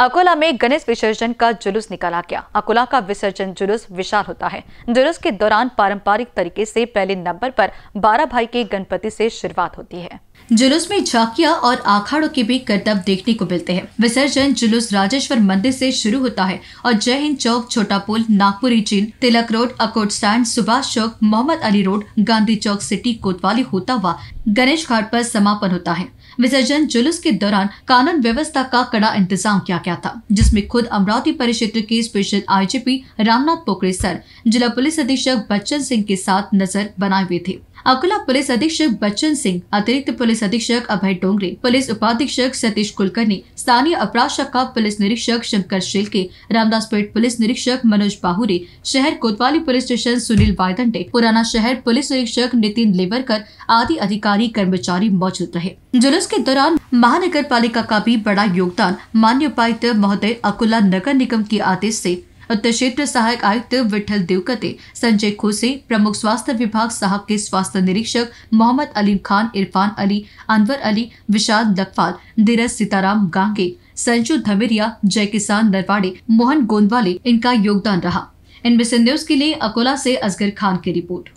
अकोला में गणेश विसर्जन का जुलूस निकाला गया अकोला का विसर्जन जुलूस विशाल होता है जुलूस के दौरान पारंपरिक तरीके से पहले नंबर पर बारह भाई के गणपति से शुरुआत होती है जुलूस में झाकिया और आखाड़ों के भी करतब देखने को मिलते हैं विसर्जन जुलूस राजेश्वर मंदिर से शुरू होता है और जय हिंद चौक छोटा पुल नागपुरी चीन Tilak road Akot stand Subhash Chowk Mohammad Ali road Gandhi Chowk city Kotwali होता हुआ गणेश घाट पर समापन होता है विसर्जन जुलूस के दौरान कानून व्यवस्था का कड़ा इंतजाम किया गया गया था जिसमें खुद अमरावती परिक्षेत्र के special IGP Ramnath Pokhare sir जिला पुलिस अधीक्षक बच्चन सिंह के साथ नजर बनाए हुए थे अकोला पुलिस अधीक्षक बच्चन सिंह अतिरिक्त पुलिस अधीक्षक अभय डोंगरे पुलिस उपाधीक्षक सतीश कुलकर्णी स्थानीय अपराध शाखा पुलिस निरीक्षक शंकर शेलके रामदासपेट पुलिस निरीक्षक मनोज बाहुरे शहर कोतवाली पुलिस स्टेशन सुनील वायदंडे पुराना शहर पुलिस निरीक्षक नितिन लेवरकर आदि अधिकारी कर्मचारी मौजूद रहे जुलूस के दौरान महानगर पालिका का भी बड़ा योगदान मान्य उपायुक्त महोदय अकोला नगर निगम के आदेश ऐसी उत्तर क्षेत्र सहायक आयुक्त विठल देवकते संजय खोसे प्रमुख स्वास्थ्य विभाग साहब के स्वास्थ्य निरीक्षक मोहम्मद अली खान इरफान अली अनवर अली विशाल लखवाल धीरज सीताराम गांगे संजू धमेरिया जय किसान नरवाड़े मोहन गोंदवाले इनका योगदान रहा इनमें से न्यूज के लिए अकोला से असगर खान की रिपोर्ट